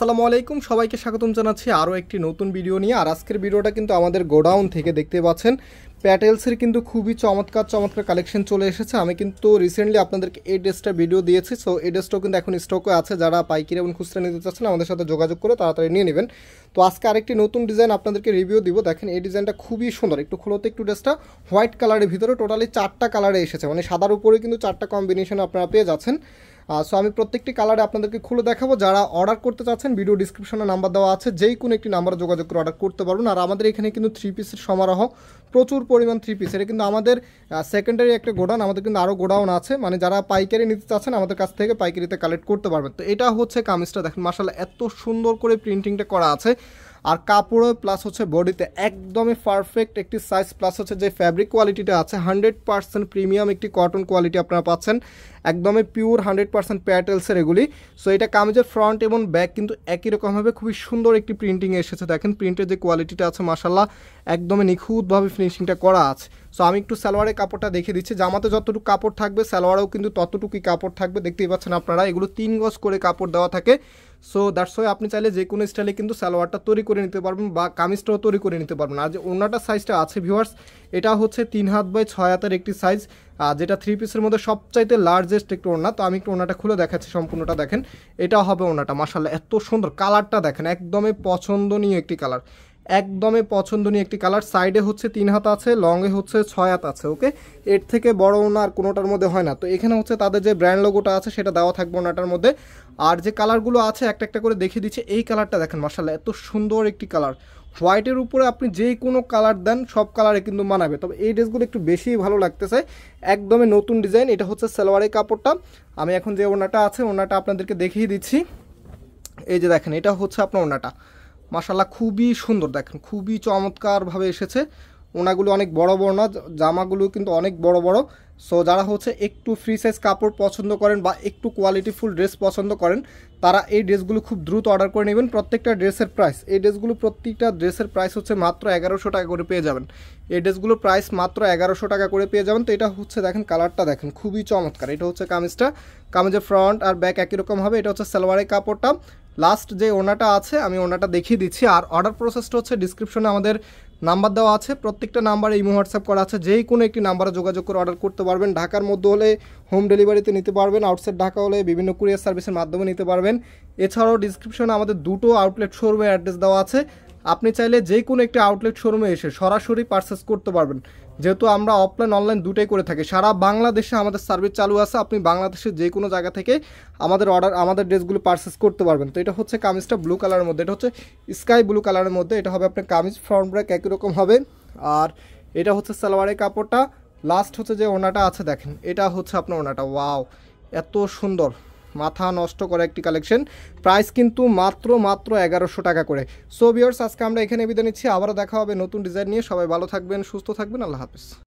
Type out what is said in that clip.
সালামু আলাইকুম সবাইকে স্বাগতম জানাচ্ছি আরও একটি নতুন ভিডিও নিয়ে আর আজকের ভিডিওটা কিন্তু আমাদের গোডাউন থেকে দেখতে পাচ্ছেন প্যাটেলসের কিন্তু খুবই চমৎকার চমৎকার কালেকশন চলে এসেছে আমি কিন্তু রিসেন্টলি আপনাদেরকে এই ড্রেসটা ভিডিও দিয়েছি সো এই ড্রেসটাও কিন্তু এখন স্টকে আছে যারা পাইকিরি এবং খুচরা নিতে চাচ্ছেন আমাদের সাথে যোগাযোগ করে তাড়াতাড়ি নিয়ে নেবেন তো আজকে আরেকটি নতুন ডিজাইন আপনাদেরকে রিভিউ দিব দেখেন এই ডিজাইনটা খুবই সুন্দর একটু খোলোতে একটু ড্রেসটা হোয়াইট কালারের ভিতরে টোটালি চারটা কালারে এসেছে মানে সাদার উপরে কিন্তু চারটা কম্বিনেশন আপনারা পেয়ে যাচ্ছেন সো আমি প্রত্যেকটি কালারে আপনাদেরকে খুলে দেখাবো যারা অর্ডার করতে চাচ্ছেন ভিডিও ডিসক্রিপশনে নাম্বার দেওয়া আছে যেই কোনো একটি নাম্বারে যোগাযোগ করে অর্ডার করতে পারবেন আর আমাদের এখানে কিন্তু থ্রি পিসের সমারোহ প্রচুর পরিমাণ থ্রি পিস এটা কিন্তু আমাদের সেকেন্ডারি একটা গোডাউন আমাদের কিন্তু আরও গোডাউন আছে মানে যারা পাইকারি নিতে চাচ্ছেন আমাদের কাছ থেকে পাইকারিতে কালেক্ট করতে পারবেন তো এটা হচ্ছে কামিজটা দেখেন মার্শাল এত সুন্দর করে প্রিন্টিংটা করা আছে আর কাপড়ও প্লাস হচ্ছে বডিতে একদমই পারফেক্ট একটি সাইজ প্লাস হচ্ছে যে ফ্যাব্রিক কোয়ালিটিটা আছে হান্ড্রেড পার্সেন্ট প্রিমিয়াম একটি কটন কোয়ালিটি আপনারা পাচ্ছেন একদমই পিওর হান্ড্রেড পার্সেন্ট প্যাটেলসের এগুলি সো এটা কামিজের ফ্রন্ট এবং ব্যাক কিন্তু একই রকমভাবে খুবই সুন্দর একটি প্রিন্টিং এসেছে দেখেন প্রিন্টের যে কোয়ালিটিটা আছে মাসাল্লাহ একদমই নিখুঁতভাবে ফিনিশিংটা করা আছে সো আমি একটু সালোয়ারের কাপড়টা দেখে দিচ্ছি জামাতে যতটুকু কাপড় থাকবে সালোয়ারেও কিন্তু ততটুকুই কাপড় থাকবে দেখতেই পাচ্ছেন আপনারা এগুলো তিন গজ করে কাপড় দেওয়া থাকে সো দ্যাটস ওয়াই আপনি চাইলে যে কোনো স্টাইলে কিন্তু সালোয়ারটা তৈরি করে নিতে পারবেন বা কামিজটাও তৈরি করে নিতে পারবেন আর যে ওনাটার সাইজটা আছে ভিউয়ার্স এটা হচ্ছে তিন হাত বাই ছয় হাতের একটি সাইজ যেটা থ্রি পিসের মধ্যে সবচাইতে লার্জেস্ট একটু ওনা তো আমি একটু ওনাটা খুলে দেখাচ্ছি সম্পূর্ণটা দেখেন এটা হবে ওনাটা মাসাল্লাহ এত সুন্দর কালারটা দেখেন একদমই পছন্দনীয় একটি কালার একদমই পছন্দনীয় একটি কালার সাইডে হচ্ছে তিন হাত আছে লংয়ে হচ্ছে ছয় হাত আছে ওকে এর থেকে বড় না আর কোনোটার মধ্যে হয় না তো এখানে হচ্ছে তাদের যে ব্র্যান্ড লোগোটা আছে সেটা দেওয়া থাকবে ওনাটার মধ্যে আর যে কালারগুলো আছে একটা একটা করে দেখিয়ে দিচ্ছে এই কালারটা দেখেন মার্শাল্লাহ এত সুন্দর একটি কালার হোয়াইটের উপরে আপনি যে কোনো কালার দেন সব কালারে কিন্তু মানাবে তবে এই ড্রেসগুলো একটু বেশি ভালো লাগতেছে একদমই নতুন ডিজাইন এটা হচ্ছে সালোয়ারের কাপড়টা আমি এখন যে ওনাটা আছে ওনাটা আপনাদেরকে দেখিয়ে দিচ্ছি এই যে দেখেন এটা হচ্ছে আপনার ওনাটা মাসাল্লাহ খুবই সুন্দর দেখেন খুবই চমৎকারভাবে এসেছে ওনাগুলো অনেক বড় বড় না জামাগুলো কিন্তু অনেক বড় বড় সো যারা হচ্ছে একটু ফ্রি সাইজ কাপড় পছন্দ করেন বা একটু কোয়ালিটিফুল ড্রেস পছন্দ করেন তারা এই ড্রেসগুলো খুব দ্রুত অর্ডার করে নেবেন প্রত্যেকটা ড্রেসের প্রাইস এই ড্রেসগুলো প্রত্যেকটা ড্রেসের প্রাইস হচ্ছে মাত্র এগারোশো টাকা করে পেয়ে যাবেন এই ড্রেসগুলো প্রাইস মাত্র এগারোশো টাকা করে পেয়ে যাবেন তো এটা হচ্ছে দেখেন কালারটা দেখেন খুবই চমৎকার এটা হচ্ছে কামিজটা কামিজের ফ্রন্ট আর ব্যাক একই রকম হবে এটা হচ্ছে সালোয়ারের কাপড়টা লাস্ট যে ওনাটা আছে আমি ওনাটা দেখিয়ে দিচ্ছি আর অর্ডার প্রসেসটা হচ্ছে ডিসক্রিপশনে আমাদের নাম্বার দেওয়া আছে প্রত্যেকটা নাম্বারে ইমো হোয়াটসঅ্যাপ করা আছে যেই কোনো একটি নাম্বারে যোগাযোগ করে অর্ডার করতে পারবেন ঢাকার মধ্যে হলে হোম ডেলিভারিতে নিতে পারবেন আউটসাইড ঢাকা হলে বিভিন্ন কুরিয়ার সার্ভিসের মাধ্যমে নিতে পারবেন এছাড়াও ডিসক্রিপশনে আমাদের দুটো আউটলেট শোরুমের অ্যাড্রেস দেওয়া আছে আপনি চাইলে যে কোনো একটি আউটলেট শোরুমে এসে সরাসরি পারচেস করতে পারবেন যেহেতু আমরা অফলাইন অনলাইন দুটোই করে থাকি সারা বাংলাদেশে আমাদের সার্ভিস চালু আছে আপনি বাংলাদেশের যে কোনো জায়গা থেকে আমাদের অর্ডার আমাদের ড্রেসগুলো পারচেস করতে পারবেন তো এটা হচ্ছে কামিজটা ব্লু কালারের মধ্যে এটা হচ্ছে স্কাই ব্লু কালারের মধ্যে এটা হবে আপনার কামিজ ফ্রন্ট ব্র্যাক একই রকম হবে আর এটা হচ্ছে সালোয়ারের কাপড়টা লাস্ট হচ্ছে যে ওনাটা আছে দেখেন এটা হচ্ছে আপনার ওনাটা ওয়াও এত সুন্দর মাথা নষ্ট করা একটি কালেকশন প্রাইস কিন্তু মাত্র মাত্র এগারোশো টাকা করে সো বিয়ার্স আজকে আমরা এখানে বিদায় নিচ্ছি আবারও দেখা হবে নতুন ডিজাইন নিয়ে সবাই ভালো থাকবেন সুস্থ থাকবেন আল্লাহ হাফিজ